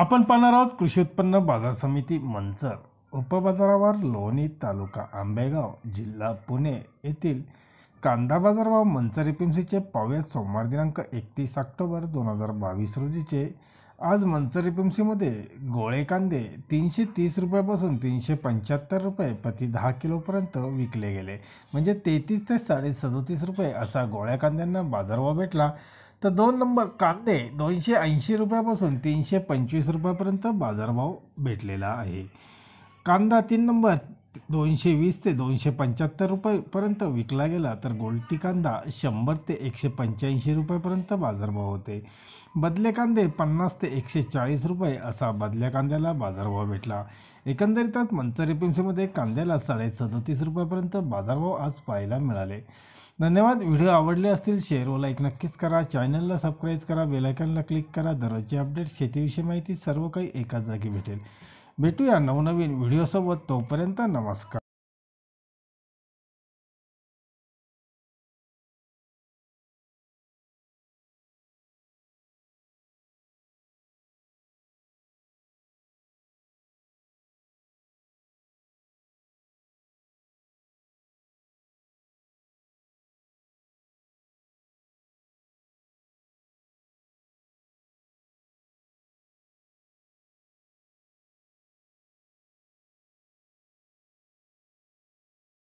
आपण पाहणार आहोत कृषी उत्पन्न बाजार समिती मंचर उपबाजारावर लोणी तालुका आंबेगाव जिल्हा पुणे येथील कांदा बाजार व मंचर एपीएमसीचे पावले सोमवार दिनांक एकतीस ऑक्टोबर दोन हजार बावीस रोजीचे आज मंचरी मध्ये गोळे कांदे तीनशे तीस रुपयापासून तीनशे पंच्याहत्तर रुपये प्रति दहा किलोपर्यंत विकले गेले म्हणजे तेहतीस ते साडे सदोतीस रुपये असा गोळ्या कांद्यांना बाजारभाव भेटला तर दोन नंबर कांदे दोनशे ऐंशी रुपयापासून तीनशे पंचवीस रुपयापर्यंत बाजारभाव भेटलेला आहे कांदा तीन नंबर दोनशे वीस ते दोनशे पंच्याहत्तर रुपयेपर्यंत विकला गेला तर गोलटी कांदा शंभर ते एकशे पंच्याऐंशी रुपयेपर्यंत बाजारभाव होते बदले कांदे पन्नास ते एकशे चाळीस रुपये असा बदल्या कांद्याला बाजारभाव भेटला एकंदरीतच मंचर एपिमसीमध्ये कांद्याला साडे सदतीस रुपयापर्यंत बाजारभाव आज पाहायला मिळाले धन्यवाद व्हिडिओ आवडले असतील शेअर व लाईक नक्कीच करा चॅनलला सबस्क्राईब करा बेलायकनला क्लिक करा दररोजचे अपडेट शेतीविषयी माहिती सर्व काही एकाच जागी भेटेल भेटूया नवनवीन व्हिडिओसोबत तोपर्यंत नमस्कार